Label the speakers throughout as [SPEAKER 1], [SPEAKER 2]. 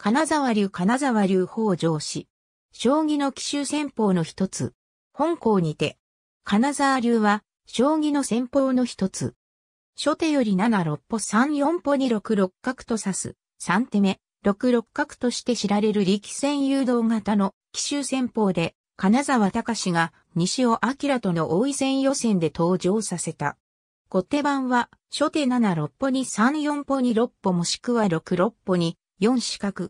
[SPEAKER 1] 金沢流金沢流北条氏。将棋の奇襲戦法の
[SPEAKER 2] 一つ。本校にて。金沢流は、将棋の戦法の一つ。初手より7、六歩3、四歩に6、六角と指す。三手目、6、六角として知られる力戦誘導型の奇襲戦法で、金沢隆が西尾明との大井戦予選で登場させた。後手番は、初手7、六歩に3、四歩に6歩もしくは6、六歩に4四角。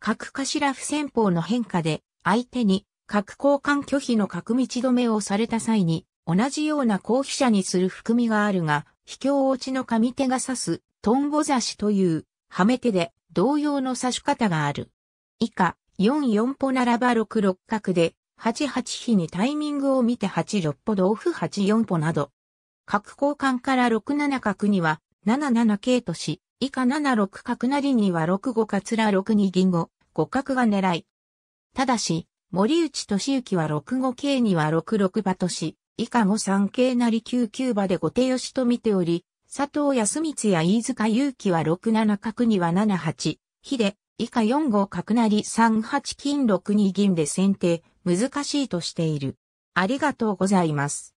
[SPEAKER 2] 角頭不戦法の変化で、相手に角交換拒否の角道止めをされた際に、同じような後飛者にする含みがあるが、卑怯落ちの上手が指す、トンボ刺しという、はめ手で、同様の刺し方がある。以下、4四歩ならば6六角で、8八飛にタイミングを見て8六歩同歩8四歩など。角交換から6七角には、7七桂とし、以下7六角なりには6五かつら6二銀五、五角が狙い。ただし、森内俊之は6五桂には6六馬とし、以下も3桂なり9九馬で後手よしと見ており、佐藤康光や飯塚祐樹は6七角には7八、秀、以下4五角なり3八金6二銀で先手、難しいと
[SPEAKER 1] している。ありがとうございます。